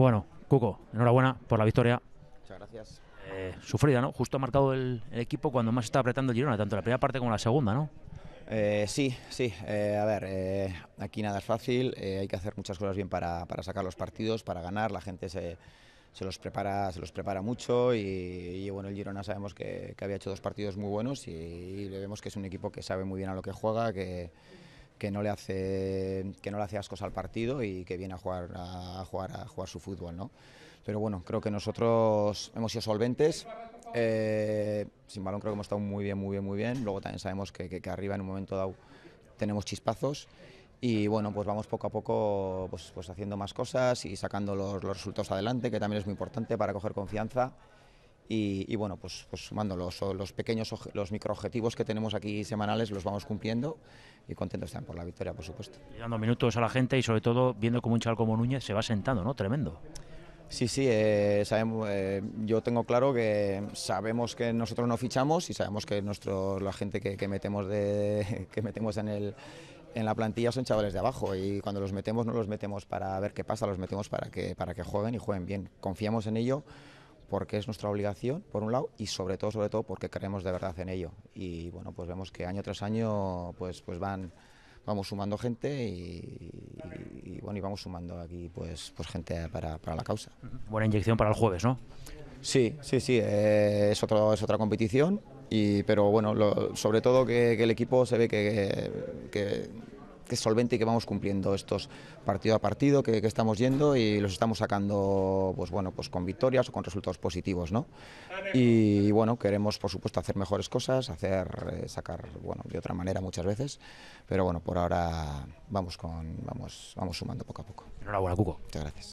Bueno, Cuco, enhorabuena por la victoria. Muchas gracias. Eh, sufrida, ¿no? Justo ha marcado el, equipo cuando más está apretando el Girona, tanto la primera parte como la segunda, ¿no? Eh, sí, sí. Eh, a ver, aquí nada es fácil. hay que hacer muchas cosas bien para, sacar los partidos, para ganar. La gente se, los, prepara, se los prepara mucho y, bueno, el Girona sabemos que, había hecho dos partidos muy buenos y, y vemos que es un equipo que sabe muy bien a lo que juega, que que no le hace que no le hace ascos al partido y que viene a jugar a, jugar a jugar su fútbol no pero bueno creo que nosotros hemos sido solventes eh, sin balón creo que hemos estado muy bien muy bien muy bien luego también sabemos que, arriba en un momento dado tenemos chispazos y bueno, pues vamos poco a poco pues, pues haciendo más cosas y sacando los resultados adelante, que también es muy importante para coger confianza y, bueno, pues, sumando pues, los, pequeños, los microobjetivos que tenemos aquí semanales, los vamos cumpliendo y contentos están por la victoria, por supuesto. Y dando minutos a la gente y sobre todo viendo como un chaval como Núñez se va sentando, ¿no? Tremendo. Sí, sí, eh, sabemos, eh, yo tengo claro que sabemos que nosotros no fichamos y sabemos que nuestro, la gente que, que metemos, de, que metemos en, el, en la plantilla son chavales de abajo y cuando los metemos no los metemos para ver qué pasa, los metemos para que, para que jueguen y jueguen bien. Confiamos en ello porque es nuestra obligación, por un lado, y sobre todo, sobre todo, porque creemos de verdad en ello. Y bueno, pues vemos que año tras año pues, pues van, vamos sumando gente y, bueno, y vamos sumando aquí pues, pues gente para, la causa. Buena inyección para el jueves, ¿no? Sí, sí, sí, eh, es, es otra competición, y, pero bueno, sobre todo que, el equipo se ve que, que es solvente y que vamos cumpliendo estos partido a partido que, estamos yendo y los estamos sacando pues bueno, pues con victorias o con resultados positivos. ¿no? Y, bueno, queremos por supuesto hacer mejores cosas, hacer, eh, sacar bueno, de otra manera muchas veces, pero bueno, por ahora vamos, con, vamos, vamos sumando poco a poco. Enhorabuena, Cuco. Muchas gracias.